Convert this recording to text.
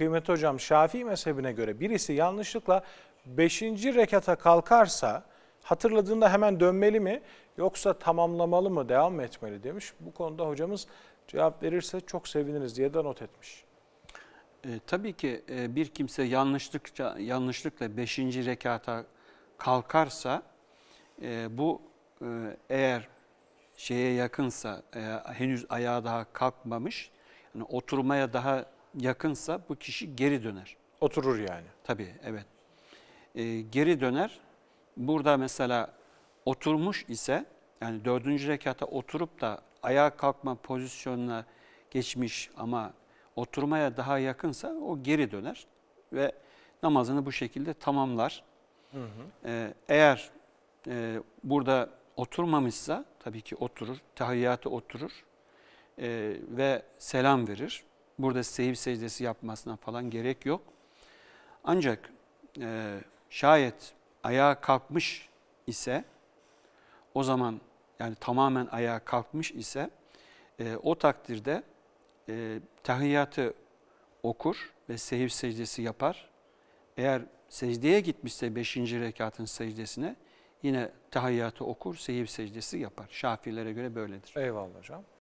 kıymetli hocam Şafii mezhebine göre birisi yanlışlıkla 5. rekata kalkarsa hatırladığında hemen dönmeli mi yoksa tamamlamalı mı devam etmeli demiş. Bu konuda hocamız cevap verirse çok seviniriz diye de not etmiş. E, tabii ki e, bir kimse yanlışlıkça yanlışlıkla 5. rekata kalkarsa e, bu e, eğer şeye yakınsa e, henüz ayağa daha kalkmamış yani oturmaya daha yakınsa bu kişi geri döner. Oturur yani. Tabii evet. Ee, geri döner. Burada mesela oturmuş ise yani dördüncü rekata oturup da ayağa kalkma pozisyonuna geçmiş ama oturmaya daha yakınsa o geri döner ve namazını bu şekilde tamamlar. Hı hı. Ee, eğer e, burada oturmamışsa tabii ki oturur, tahiyyatı oturur e, ve selam verir. Burada sehir secdesi yapmasına falan gerek yok. Ancak e, şayet ayağa kalkmış ise o zaman yani tamamen ayağa kalkmış ise e, o takdirde e, tahiyyatı okur ve sehir secdesi yapar. Eğer secdeye gitmişse 5. rekatın secdesine yine tahiyyatı okur, sehir secdesi yapar. Şafirlere göre böyledir. Eyvallah hocam.